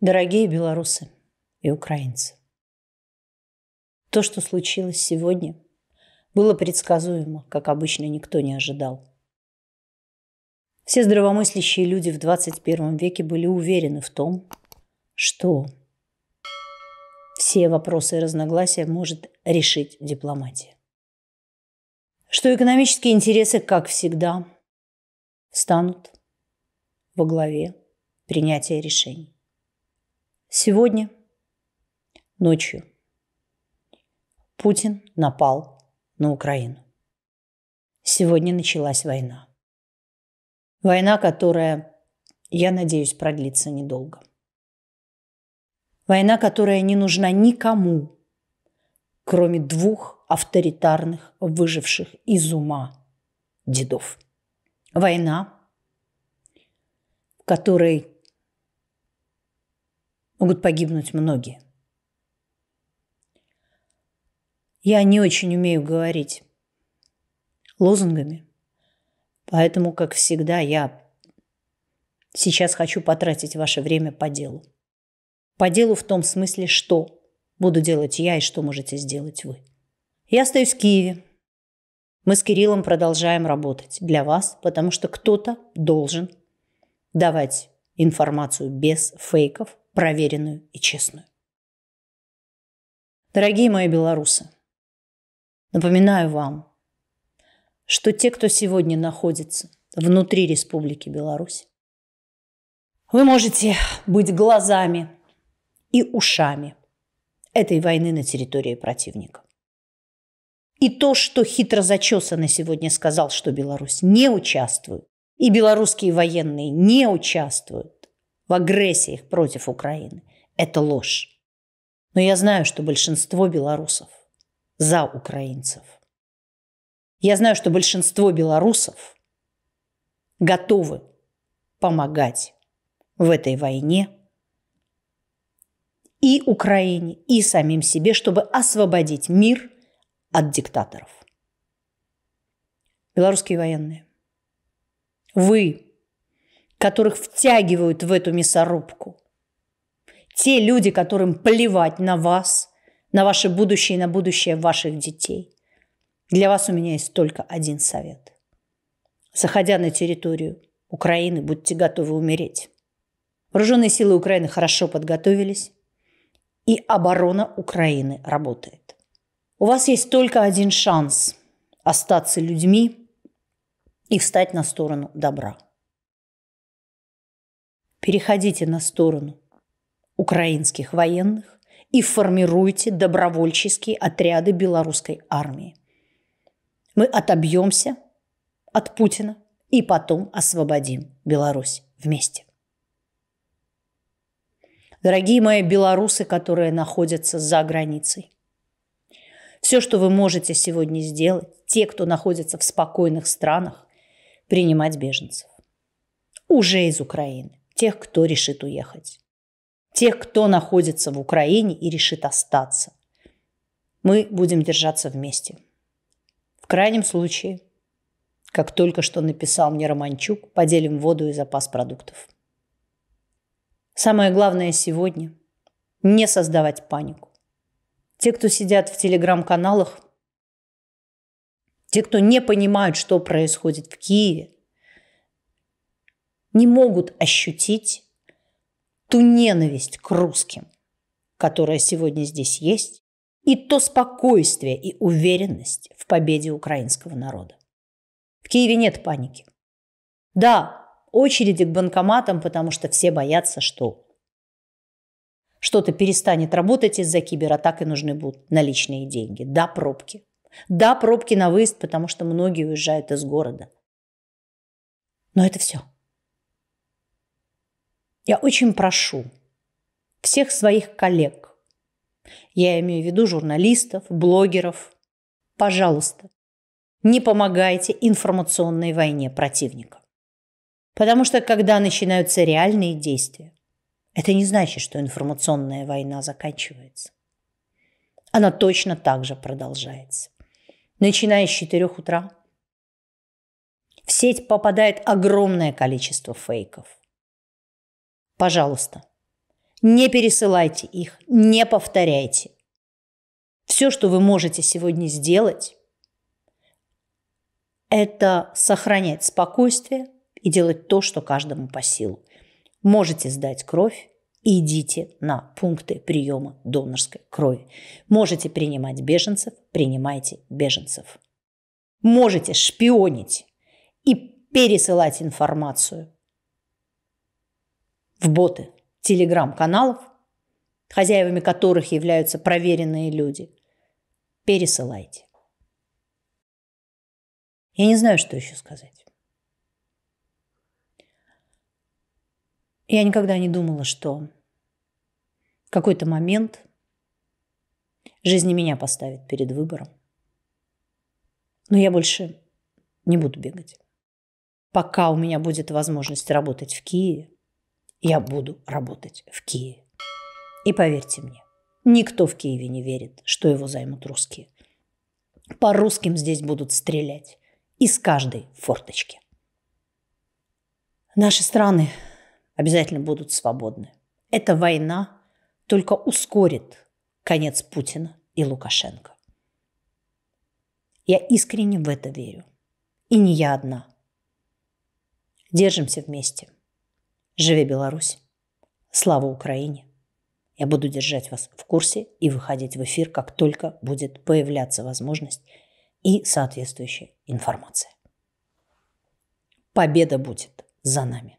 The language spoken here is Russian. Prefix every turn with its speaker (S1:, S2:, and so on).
S1: Дорогие белорусы и украинцы, то, что случилось сегодня, было предсказуемо, как обычно никто не ожидал. Все здравомыслящие люди в 21 веке были уверены в том, что все вопросы и разногласия может решить дипломатия. Что экономические интересы, как всегда, станут во главе принятия решений Сегодня ночью Путин напал на Украину. Сегодня началась война. Война, которая, я надеюсь, продлится недолго. Война, которая не нужна никому, кроме двух авторитарных, выживших из ума дедов. Война, в которой могут погибнуть многие. Я не очень умею говорить лозунгами, поэтому, как всегда, я сейчас хочу потратить ваше время по делу. По делу в том смысле, что буду делать я и что можете сделать вы. Я остаюсь в Киеве. Мы с Кириллом продолжаем работать для вас, потому что кто-то должен давать информацию без фейков, проверенную и честную. Дорогие мои белорусы, напоминаю вам, что те, кто сегодня находится внутри Республики Беларусь, вы можете быть глазами и ушами этой войны на территории противника. И то, что хитро зачесанно сегодня сказал, что Беларусь не участвует, и белорусские военные не участвуют, в агрессиях против Украины. Это ложь. Но я знаю, что большинство белорусов за украинцев. Я знаю, что большинство белорусов готовы помогать в этой войне и Украине, и самим себе, чтобы освободить мир от диктаторов. Белорусские военные, вы которых втягивают в эту мясорубку. Те люди, которым плевать на вас, на ваше будущее и на будущее ваших детей. Для вас у меня есть только один совет. Заходя на территорию Украины, будьте готовы умереть. Вооруженные силы Украины хорошо подготовились, и оборона Украины работает. У вас есть только один шанс остаться людьми и встать на сторону добра – переходите на сторону украинских военных и формируйте добровольческие отряды белорусской армии. Мы отобьемся от Путина и потом освободим Беларусь вместе. Дорогие мои белорусы, которые находятся за границей, все, что вы можете сегодня сделать, те, кто находится в спокойных странах, принимать беженцев. Уже из Украины тех, кто решит уехать, тех, кто находится в Украине и решит остаться. Мы будем держаться вместе. В крайнем случае, как только что написал мне Романчук, поделим воду и запас продуктов. Самое главное сегодня – не создавать панику. Те, кто сидят в телеграм-каналах, те, кто не понимают, что происходит в Киеве – не могут ощутить ту ненависть к русским, которая сегодня здесь есть, и то спокойствие и уверенность в победе украинского народа. В Киеве нет паники. Да, очереди к банкоматам, потому что все боятся, что что-то перестанет работать из-за кибератак а и нужны будут наличные деньги. Да, пробки. Да, пробки на выезд, потому что многие уезжают из города. Но это все. Я очень прошу всех своих коллег, я имею в виду журналистов, блогеров, пожалуйста, не помогайте информационной войне противника. Потому что когда начинаются реальные действия, это не значит, что информационная война заканчивается. Она точно так же продолжается. Начиная с 4 утра в сеть попадает огромное количество фейков. Пожалуйста, не пересылайте их, не повторяйте. Все, что вы можете сегодня сделать, это сохранять спокойствие и делать то, что каждому по силу. Можете сдать кровь, идите на пункты приема донорской крови. Можете принимать беженцев, принимайте беженцев. Можете шпионить и пересылать информацию в боты телеграм-каналов, хозяевами которых являются проверенные люди. Пересылайте. Я не знаю, что еще сказать. Я никогда не думала, что в какой-то момент жизнь меня поставит перед выбором. Но я больше не буду бегать. Пока у меня будет возможность работать в Киеве, я буду работать в Киеве. И поверьте мне, никто в Киеве не верит, что его займут русские. По русским здесь будут стрелять из каждой форточки. Наши страны обязательно будут свободны. Эта война только ускорит конец Путина и Лукашенко. Я искренне в это верю. И не я одна. Держимся вместе – Живи Беларусь! Слава Украине! Я буду держать вас в курсе и выходить в эфир, как только будет появляться возможность и соответствующая информация. Победа будет за нами.